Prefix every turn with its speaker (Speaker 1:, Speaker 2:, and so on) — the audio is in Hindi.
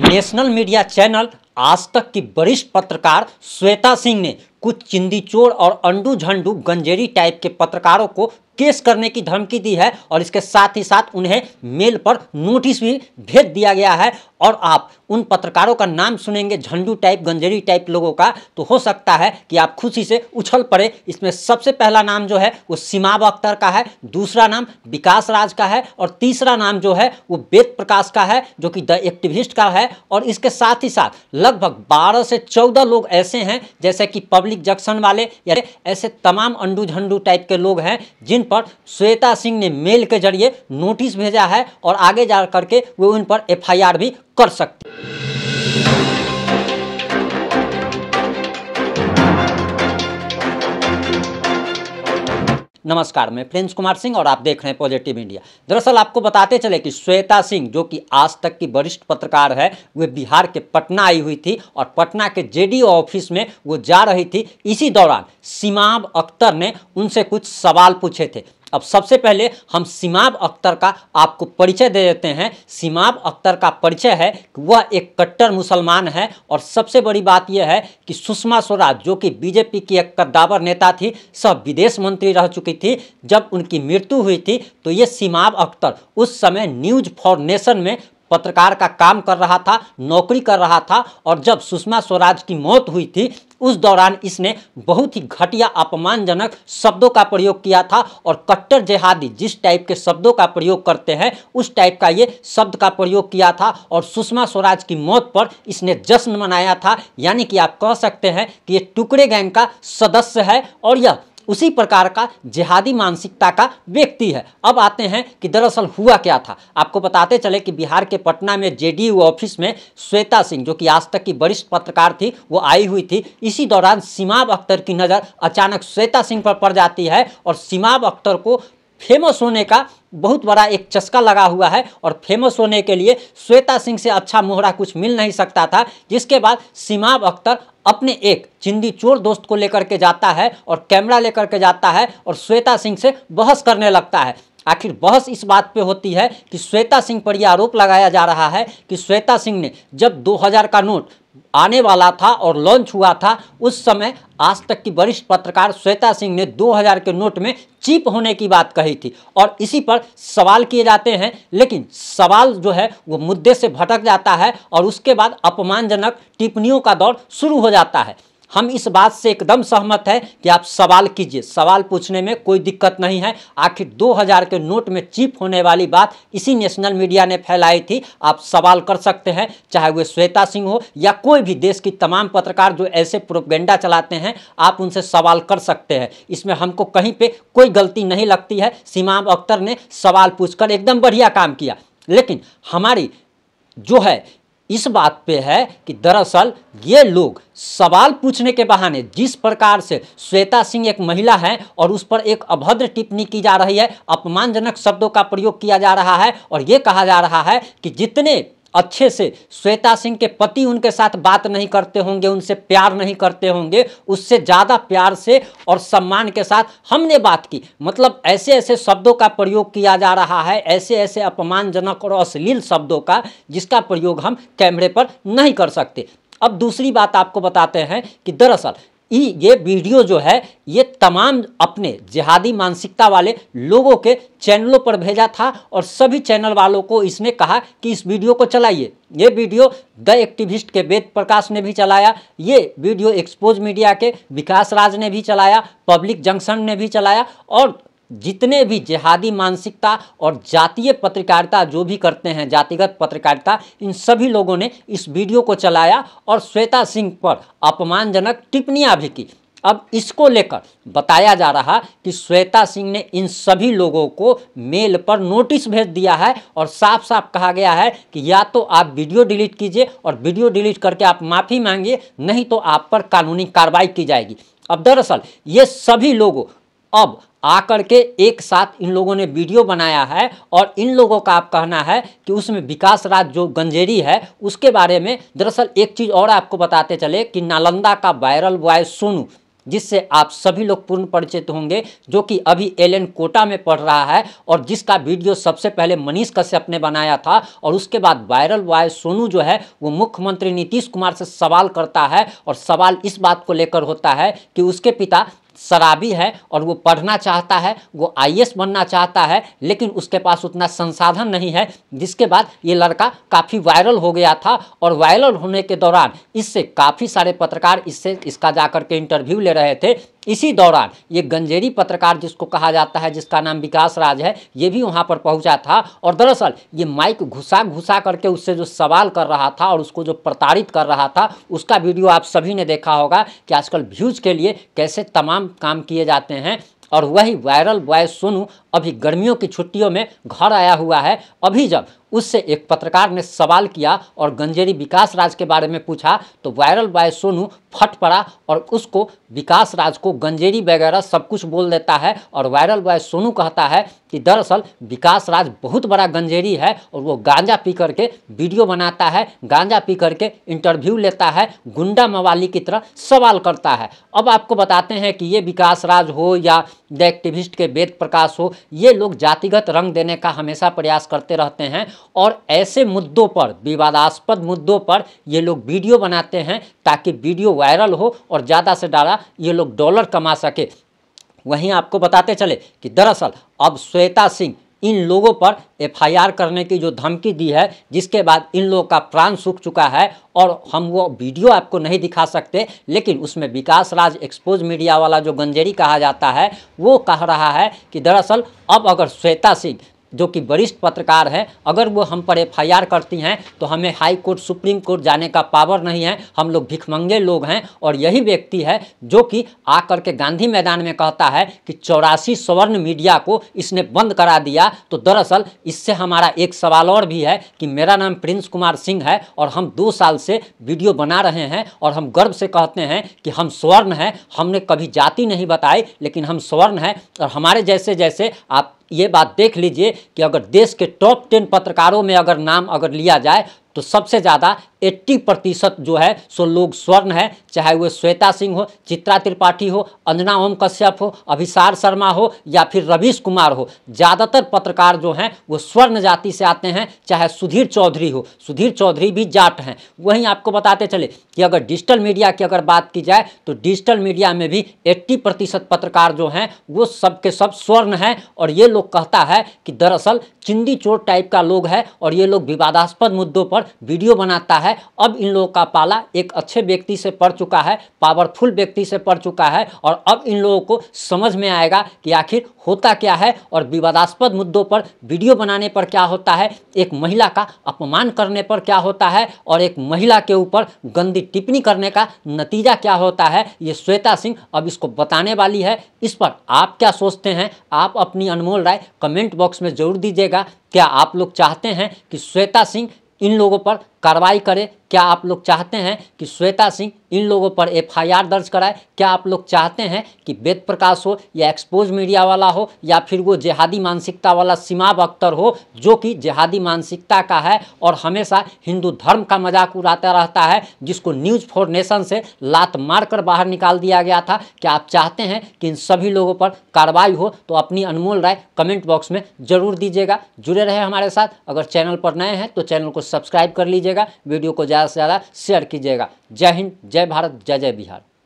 Speaker 1: नेशनल मीडिया चैनल आज तक की वरिष्ठ पत्रकार श्वेता सिंह ने कुछ चिंदी चोर और अंडू झंडू गंजेरी टाइप के पत्रकारों को केस करने की धमकी दी है और इसके साथ ही साथ उन्हें मेल पर नोटिस भी भेज दिया गया है और आप उन पत्रकारों का नाम सुनेंगे झंडू टाइप गंजेरी टाइप लोगों का तो हो सकता है कि आप खुशी से उछल पड़े इसमें सबसे पहला नाम जो है वो सीमाब अख्तर का है दूसरा नाम विकास राज का है और तीसरा नाम जो है वो वेद प्रकाश का है जो कि द एक्टिविस्ट का है और इसके साथ ही साथ लगभग बारह से चौदह लोग ऐसे हैं जैसे कि पब्लिक पब्लिक जंक्शन वाले या ऐसे तमाम अंडू झंडू टाइप के लोग हैं जिन पर श्वेता सिंह ने मेल के जरिए नोटिस भेजा है और आगे जा करके वो उन पर एफ भी कर सकते नमस्कार मैं प्रिंस कुमार सिंह और आप देख रहे हैं पॉजिटिव इंडिया दरअसल आपको बताते चले कि श्वेता सिंह जो कि आज तक की वरिष्ठ पत्रकार है वे बिहार के पटना आई हुई थी और पटना के जेडीओ ऑफिस में वो जा रही थी इसी दौरान सीमाब अख्तर ने उनसे कुछ सवाल पूछे थे अब सबसे पहले हम सीमाब अख्तर का आपको परिचय दे देते हैं सीमाब अख्तर का परिचय है कि वह एक कट्टर मुसलमान है और सबसे बड़ी बात यह है कि सुषमा स्वराज जो कि बीजेपी की एक कद्दावर नेता थी सब विदेश मंत्री रह चुकी थी जब उनकी मृत्यु हुई थी तो ये सीमाब अख्तर उस समय न्यूज फॉर नेशन में पत्रकार का काम कर रहा था नौकरी कर रहा था और जब सुषमा स्वराज की मौत हुई थी उस दौरान इसने बहुत ही घटिया अपमानजनक शब्दों का प्रयोग किया था और कट्टर जिहादी जिस टाइप के शब्दों का प्रयोग करते हैं उस टाइप का ये शब्द का प्रयोग किया था और सुषमा स्वराज की मौत पर इसने जश्न मनाया था यानी कि आप कह सकते हैं कि ये टुकड़े गैंग का सदस्य है और यह उसी प्रकार का जिहादी मानसिकता का व्यक्ति है अब आते हैं कि दरअसल हुआ क्या था आपको बताते चले कि बिहार के पटना में जेडीयू ऑफिस में श्वेता सिंह जो कि आज तक की वरिष्ठ पत्रकार थी वो आई हुई थी इसी दौरान सीमाब अख्तर की नज़र अचानक श्वेता सिंह पर पड़ जाती है और सीमाब अख्तर को फेमस होने का बहुत बड़ा एक चस्का लगा हुआ है और फेमस होने के लिए श्वेता सिंह से अच्छा मोहरा कुछ मिल नहीं सकता था जिसके बाद सीमाब अख्तर अपने एक चिंदी चोर दोस्त को लेकर के जाता है और कैमरा लेकर के जाता है और श्वेता सिंह से बहस करने लगता है आखिर बहस इस बात पे होती है कि श्वेता सिंह पर यह आरोप लगाया जा रहा है कि श्वेता सिंह ने जब 2000 का नोट आने वाला था और लॉन्च हुआ था उस समय आज तक की वरिष्ठ पत्रकार श्वेता सिंह ने 2000 के नोट में चीप होने की बात कही थी और इसी पर सवाल किए जाते हैं लेकिन सवाल जो है वो मुद्दे से भटक जाता है और उसके बाद अपमानजनक टिप्पणियों का दौर शुरू हो जाता है हम इस बात से एकदम सहमत है कि आप सवाल कीजिए सवाल पूछने में कोई दिक्कत नहीं है आखिर 2000 के नोट में चिप होने वाली बात इसी नेशनल मीडिया ने फैलाई थी आप सवाल कर सकते हैं चाहे वे श्वेता सिंह हो या कोई भी देश की तमाम पत्रकार जो ऐसे प्रोपगेंडा चलाते हैं आप उनसे सवाल कर सकते हैं इसमें हमको कहीं पर कोई गलती नहीं लगती है सीमाम अख्तर ने सवाल पूछकर एकदम बढ़िया काम किया लेकिन हमारी जो है इस बात पे है कि दरअसल ये लोग सवाल पूछने के बहाने जिस प्रकार से श्वेता सिंह एक महिला है और उस पर एक अभद्र टिप्पणी की जा रही है अपमानजनक शब्दों का प्रयोग किया जा रहा है और ये कहा जा रहा है कि जितने अच्छे से श्वेता सिंह के पति उनके साथ बात नहीं करते होंगे उनसे प्यार नहीं करते होंगे उससे ज़्यादा प्यार से और सम्मान के साथ हमने बात की मतलब ऐसे ऐसे शब्दों का प्रयोग किया जा रहा है ऐसे ऐसे अपमानजनक और अश्लील शब्दों का जिसका प्रयोग हम कैमरे पर नहीं कर सकते अब दूसरी बात आपको बताते हैं कि दरअसल ये वीडियो जो है ये तमाम अपने जिहादी मानसिकता वाले लोगों के चैनलों पर भेजा था और सभी चैनल वालों को इसने कहा कि इस वीडियो को चलाइए ये वीडियो द एक्टिविस्ट के वेद प्रकाश ने भी चलाया ये वीडियो एक्सपोज मीडिया के विकास राज ने भी चलाया पब्लिक जंक्शन ने भी चलाया और जितने भी जिहादी मानसिकता और जातीय पत्रकारिता जो भी करते हैं जातिगत पत्रकारिता इन सभी लोगों ने इस वीडियो को चलाया और श्वेता सिंह पर अपमानजनक टिप्पणियाँ भी की अब इसको लेकर बताया जा रहा कि श्वेता सिंह ने इन सभी लोगों को मेल पर नोटिस भेज दिया है और साफ साफ कहा गया है कि या तो आप वीडियो डिलीट कीजिए और वीडियो डिलीट करके आप माफ़ी मांगिए नहीं तो आप पर कानूनी कार्रवाई की जाएगी अब दरअसल ये सभी लोगों अब आकर के एक साथ इन लोगों ने वीडियो बनाया है और इन लोगों का आप कहना है कि उसमें विकास राज जो गंजेरी है उसके बारे में दरअसल एक चीज़ और आपको बताते चले कि नालंदा का वायरल बॉय सोनू जिससे आप सभी लोग पूर्ण परिचित होंगे जो कि अभी एल कोटा में पढ़ रहा है और जिसका वीडियो सबसे पहले मनीष कश्यप ने बनाया था और उसके बाद वायरल बॉय सोनू जो है वो मुख्यमंत्री नीतीश कुमार से सवाल करता है और सवाल इस बात को लेकर होता है कि उसके पिता शराबी है और वो पढ़ना चाहता है वो आई बनना चाहता है लेकिन उसके पास उतना संसाधन नहीं है जिसके बाद ये लड़का काफ़ी वायरल हो गया था और वायरल होने के दौरान इससे काफ़ी सारे पत्रकार इससे इसका जा के इंटरव्यू ले रहे थे इसी दौरान ये गंजेरी पत्रकार जिसको कहा जाता है जिसका नाम विकास राज है ये भी वहाँ पर पहुँचा था और दरअसल ये माइक घुसा घुसा करके उससे जो सवाल कर रहा था और उसको जो प्रताड़ित कर रहा था उसका वीडियो आप सभी ने देखा होगा कि आजकल व्यूज़ के लिए कैसे तमाम काम किए जाते हैं और वही वायरल बॉय सोनू अभी गर्मियों की छुट्टियों में घर आया हुआ है अभी जब उससे एक पत्रकार ने सवाल किया और गंजेरी विकास राज के बारे में पूछा तो वायरल बाय सोनू फट पड़ा और उसको विकास राज को गंजेरी वगैरह सब कुछ बोल देता है और वायरल बाय सोनू कहता है कि दरअसल विकास राज बहुत बड़ा गंजेरी है और वो गांजा पी करके वीडियो बनाता है गांजा पी करके इंटरव्यू लेता है गुंडा मवाली की तरह सवाल करता है अब आपको बताते हैं कि ये विकास राज हो या द एक्टिविस्ट के वेद प्रकाश हो ये लोग जातिगत रंग देने का हमेशा प्रयास करते रहते हैं और ऐसे मुद्दों पर विवादास्पद मुद्दों पर ये लोग वीडियो बनाते हैं ताकि वीडियो वायरल हो और ज़्यादा से ज़्यादा ये लोग डॉलर कमा सके वहीं आपको बताते चले कि दरअसल अब श्वेता सिंह इन लोगों पर एफआईआर करने की जो धमकी दी है जिसके बाद इन लोगों का प्राण सूख चुका है और हम वो वीडियो आपको नहीं दिखा सकते लेकिन उसमें विकास राज एक्सपोज मीडिया वाला जो गंजेरी कहा जाता है वो कह रहा है कि दरअसल अब अगर श्वेता सिंह जो कि वरिष्ठ पत्रकार हैं अगर वो हम पर एफ करती हैं तो हमें हाई कोर्ट सुप्रीम कोर्ट जाने का पावर नहीं है हम लोग भिखमंगे लोग हैं और यही व्यक्ति है जो कि आकर के गांधी मैदान में कहता है कि चौरासी स्वर्ण मीडिया को इसने बंद करा दिया तो दरअसल इससे हमारा एक सवाल और भी है कि मेरा नाम प्रिंस कुमार सिंह है और हम दो साल से वीडियो बना रहे हैं और हम गर्व से कहते हैं कि हम स्वर्ण हैं हमने कभी जाति नहीं बताई लेकिन हम स्वर्ण हैं और हमारे जैसे जैसे आप ये बात देख लीजिए कि अगर देश के टॉप टेन पत्रकारों में अगर नाम अगर लिया जाए तो सबसे ज़्यादा 80 प्रतिशत जो है सो लोग स्वर्ण है चाहे वह श्वेता सिंह हो चित्रा त्रिपाठी हो अंजना ओम कश्यप हो अभिसार शर्मा हो या फिर रवीश कुमार हो ज़्यादातर पत्रकार जो हैं वो स्वर्ण जाति से आते हैं चाहे सुधीर चौधरी हो सुधीर चौधरी भी जाट हैं वहीं आपको बताते चले कि अगर डिजिटल मीडिया की अगर बात की जाए तो डिजिटल मीडिया में भी एट्टी प्रतिशत पत्रकार जो हैं वो सबके सब स्वर्ण हैं और ये लोग कहता है कि दरअसल चिंदी चोर टाइप का लोग है और ये लोग विवादास्पद मुद्दों पर वीडियो बनाता है अब इन लोगों का पाला एक अच्छे व्यक्ति से पड़ चुका है पावरफुल व्यक्ति से पड़ चुका है और अब इन लोगों को समझ में आएगा कि आखिर होता क्या है और विवादास्पद मुद्दों पर वीडियो बनाने पर क्या होता है एक महिला का अपमान करने पर क्या होता है और एक महिला के ऊपर गंदी टिप्पणी करने का नतीजा क्या होता है ये श्वेता सिंह अब इसको बताने वाली है इस पर आप क्या सोचते हैं आप अपनी अनमोल राय कमेंट बॉक्स में जरूर दीजिएगा क्या आप लोग चाहते हैं कि श्वेता सिंह इन लोगों पर कार्रवाई करें क्या आप लोग चाहते हैं कि श्वेता सिंह इन लोगों पर एफआईआर दर्ज कराए क्या आप लोग चाहते हैं कि वेद प्रकाश हो या एक्सपोज मीडिया वाला हो या फिर वो जिहादी मानसिकता वाला सीमा अख्तर हो जो कि जिहादी मानसिकता का है और हमेशा हिंदू धर्म का मजाक उड़ाता रहता है जिसको न्यूज़ फोर नेशन से लात मार कर बाहर निकाल दिया गया था क्या आप चाहते हैं कि इन सभी लोगों पर कार्रवाई हो तो अपनी अनमोल राय कमेंट बॉक्स में ज़रूर दीजिएगा जुड़े रहे हमारे साथ अगर चैनल पर नए हैं तो चैनल को सब्सक्राइब कर लीजिए कीजिएगा वीडियो को ज़्यादा से ज़्यादा शेयर कीजिएगा जय हिंद जय भारत जय जय बिहार